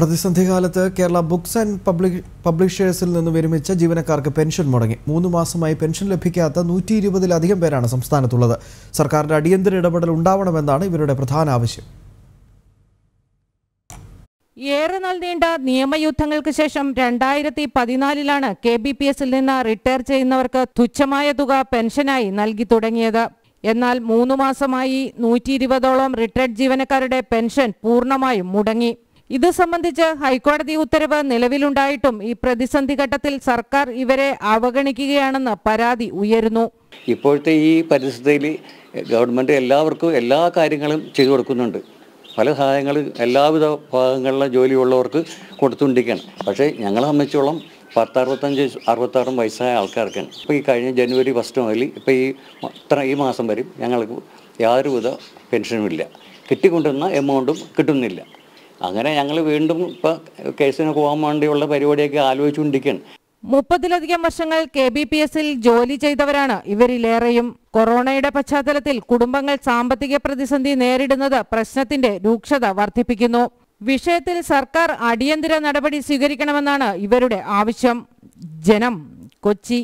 പ്രതിസന്ധി കാലത്ത് Kerala books and public പബ്ലിഷേഴ്സിൽ നിന്ന് വിരമിച്ച ജീവനക്കാർക്ക് പെൻഷൻ മുടങ്ങി മൂന്ന് മാസമായി പെൻഷൻ ലഭിക്കാത്ത നൂറ്റി ഇരുപതിലധികം പേരാണ് സംസ്ഥാനത്തുള്ളത് സർക്കാരിന്റെ അടിയന്തര ഇടപെടൽ ഉണ്ടാവണമെന്നാണ് ഇവരുടെ പ്രധാന ആവശ്യം ഏറെ നാൾ നീണ്ട നിയമയുദ്ധങ്ങൾക്ക് ശേഷം രണ്ടായിരത്തി പതിനാലിലാണ് കെ ബി പി എസിൽ നിന്ന് റിട്ടയർ ചെയ്യുന്നവർക്ക് തുച്ഛമായ തുക പെൻഷനായി നൽകി തുടങ്ങിയത് എന്നാൽ മൂന്ന് മാസമായി നൂറ്റി ഇരുപതോളം റിട്ടയർഡ് ജീവനക്കാരുടെ പെൻഷൻ പൂർണ്ണമായും മുടങ്ങി ഇത് സംബന്ധിച്ച് ഹൈക്കോടതി ഉത്തരവ് നിലവിലുണ്ടായിട്ടും ഈ പ്രതിസന്ധി ഘട്ടത്തിൽ സർക്കാർ ഇവരെ അവഗണിക്കുകയാണെന്ന് പരാതി ഉയരുന്നു ഇപ്പോഴത്തെ ഈ പരിസ്ഥിതിയിൽ ഗവൺമെന്റ് എല്ലാവർക്കും എല്ലാ കാര്യങ്ങളും ചെയ്തു കൊടുക്കുന്നുണ്ട് പല സഹായങ്ങളും എല്ലാവിധ ഭാഗങ്ങളിലെ ജോലിയുള്ളവർക്ക് കൊടുത്തുകൊണ്ടിരിക്കുകയാണ് പക്ഷേ ഞങ്ങളെ സംബന്ധിച്ചോളം അറുപത്തഞ്ച് അറുപത്താറും വയസ്സായ ആൾക്കാർക്കാണ് ഇപ്പോൾ ഈ കഴിഞ്ഞ ജനുവരി ഫസ്റ്റ് മുതൽ ഇപ്പോൾ ഈ ഇത്ര ഈ മാസം വരും ഞങ്ങൾക്ക് യാതൊരുവിധ പെൻഷനും ഇല്ല കിട്ടിക്കൊണ്ടിരുന്ന എമൗണ്ടും കിട്ടുന്നില്ല അങ്ങനെ ഞങ്ങൾ വീണ്ടും ഇപ്പൊ കേസിന് പോകാൻ വേണ്ടിയുള്ള പരിപാടിയൊക്കെ ആലോചിച്ചുകൊണ്ടിരിക്കുകയാണ് മുപ്പതിലധികം വർഷങ്ങൾ കെ ബി പി എസിൽ ജോലി ചെയ്തവരാണ് ഇവരിലേറെയും കൊറോണയുടെ പശ്ചാത്തലത്തിൽ കുടുംബങ്ങൾ സാമ്പത്തിക പ്രതിസന്ധി നേരിടുന്നത് പ്രശ്നത്തിന്റെ രൂക്ഷത വർദ്ധിപ്പിക്കുന്നു വിഷയത്തിൽ സർക്കാർ അടിയന്തര നടപടി സ്വീകരിക്കണമെന്നാണ് ഇവരുടെ ആവശ്യം ജനം കൊച്ചി